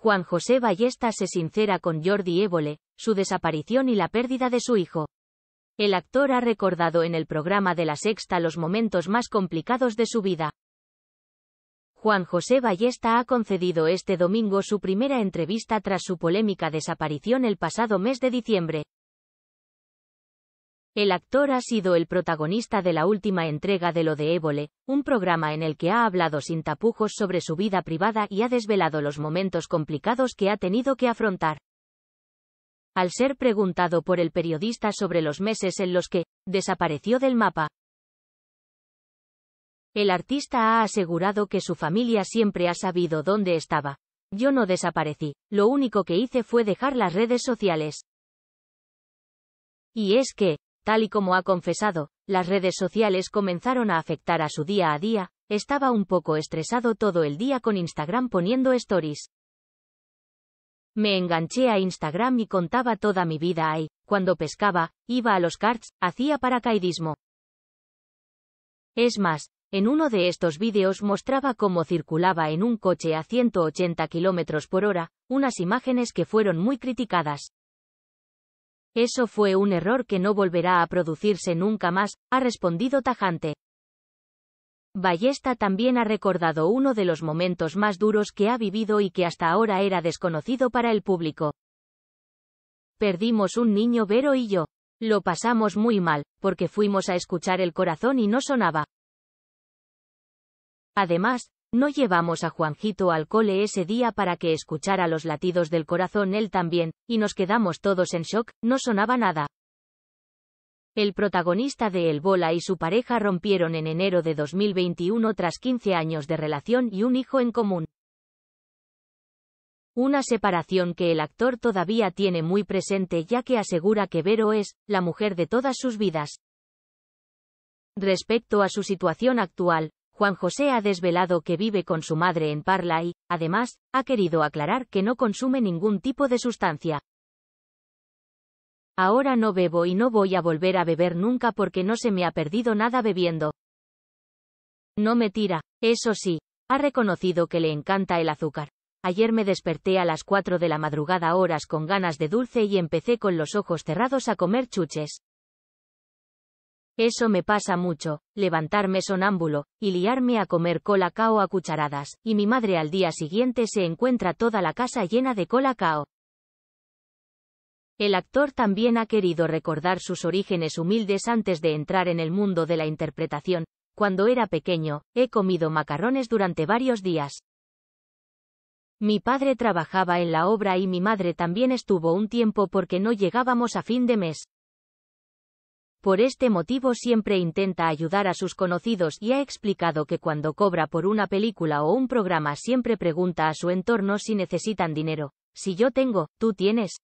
Juan José Ballesta se sincera con Jordi Évole, su desaparición y la pérdida de su hijo. El actor ha recordado en el programa de la Sexta los momentos más complicados de su vida. Juan José Ballesta ha concedido este domingo su primera entrevista tras su polémica desaparición el pasado mes de diciembre. El actor ha sido el protagonista de la última entrega de Lo de Évole, un programa en el que ha hablado sin tapujos sobre su vida privada y ha desvelado los momentos complicados que ha tenido que afrontar. Al ser preguntado por el periodista sobre los meses en los que desapareció del mapa, el artista ha asegurado que su familia siempre ha sabido dónde estaba. Yo no desaparecí, lo único que hice fue dejar las redes sociales. Y es que, Tal y como ha confesado, las redes sociales comenzaron a afectar a su día a día, estaba un poco estresado todo el día con Instagram poniendo stories. Me enganché a Instagram y contaba toda mi vida ahí, cuando pescaba, iba a los karts, hacía paracaidismo. Es más, en uno de estos vídeos mostraba cómo circulaba en un coche a 180 km por hora, unas imágenes que fueron muy criticadas. Eso fue un error que no volverá a producirse nunca más, ha respondido tajante. Ballesta también ha recordado uno de los momentos más duros que ha vivido y que hasta ahora era desconocido para el público. Perdimos un niño Vero y yo. Lo pasamos muy mal, porque fuimos a escuchar el corazón y no sonaba. Además, no llevamos a Juanjito al cole ese día para que escuchara los latidos del corazón él también, y nos quedamos todos en shock, no sonaba nada. El protagonista de El Bola y su pareja rompieron en enero de 2021 tras 15 años de relación y un hijo en común. Una separación que el actor todavía tiene muy presente ya que asegura que Vero es, la mujer de todas sus vidas. Respecto a su situación actual, Juan José ha desvelado que vive con su madre en Parla y, además, ha querido aclarar que no consume ningún tipo de sustancia. Ahora no bebo y no voy a volver a beber nunca porque no se me ha perdido nada bebiendo. No me tira, eso sí, ha reconocido que le encanta el azúcar. Ayer me desperté a las 4 de la madrugada horas con ganas de dulce y empecé con los ojos cerrados a comer chuches. Eso me pasa mucho, levantarme sonámbulo, y liarme a comer cola a cucharadas, y mi madre al día siguiente se encuentra toda la casa llena de cola cao. El actor también ha querido recordar sus orígenes humildes antes de entrar en el mundo de la interpretación. Cuando era pequeño, he comido macarrones durante varios días. Mi padre trabajaba en la obra y mi madre también estuvo un tiempo porque no llegábamos a fin de mes. Por este motivo siempre intenta ayudar a sus conocidos y ha explicado que cuando cobra por una película o un programa siempre pregunta a su entorno si necesitan dinero. Si yo tengo, tú tienes,